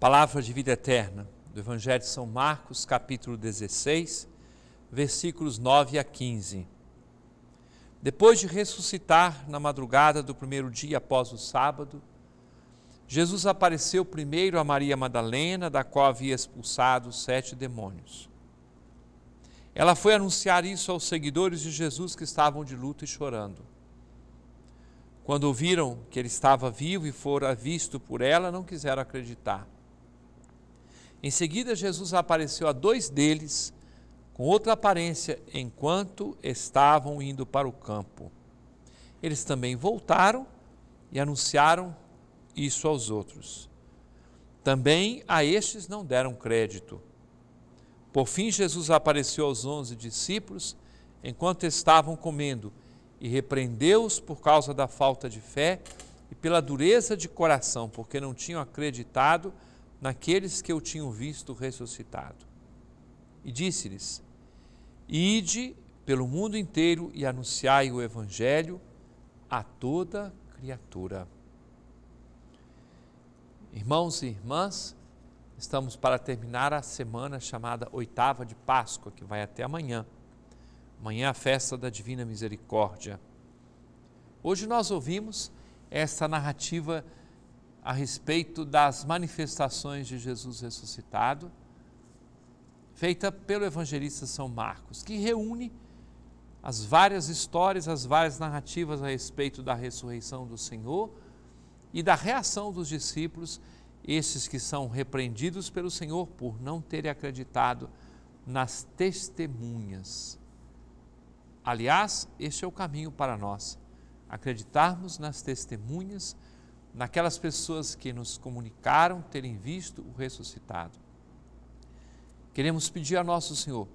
Palavra de vida eterna do Evangelho de São Marcos, capítulo 16, versículos 9 a 15. Depois de ressuscitar na madrugada do primeiro dia após o sábado, Jesus apareceu primeiro a Maria Madalena, da qual havia expulsado sete demônios. Ela foi anunciar isso aos seguidores de Jesus que estavam de luto e chorando. Quando ouviram que ele estava vivo e fora visto por ela, não quiseram acreditar. Em seguida, Jesus apareceu a dois deles com outra aparência enquanto estavam indo para o campo. Eles também voltaram e anunciaram isso aos outros. Também a estes não deram crédito. Por fim, Jesus apareceu aos onze discípulos enquanto estavam comendo e repreendeu-os por causa da falta de fé e pela dureza de coração, porque não tinham acreditado naqueles que eu tinha visto ressuscitado. E disse-lhes: Ide pelo mundo inteiro e anunciai o Evangelho a toda criatura. Irmãos e irmãs, estamos para terminar a semana chamada Oitava de Páscoa, que vai até amanhã. Amanhã é a festa da Divina Misericórdia. Hoje nós ouvimos essa narrativa a respeito das manifestações de Jesus ressuscitado, feita pelo evangelista São Marcos, que reúne as várias histórias, as várias narrativas a respeito da ressurreição do Senhor e da reação dos discípulos, esses que são repreendidos pelo Senhor por não terem acreditado nas testemunhas. Aliás, este é o caminho para nós, acreditarmos nas testemunhas naquelas pessoas que nos comunicaram terem visto o ressuscitado. Queremos pedir a nosso Senhor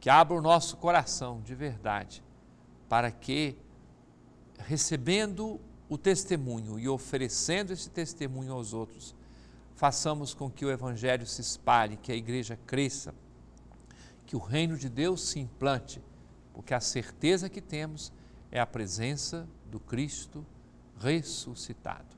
que abra o nosso coração de verdade, para que, recebendo o testemunho e oferecendo esse testemunho aos outros, façamos com que o Evangelho se espalhe, que a igreja cresça, que o reino de Deus se implante, porque a certeza que temos é a presença do Cristo ressuscitado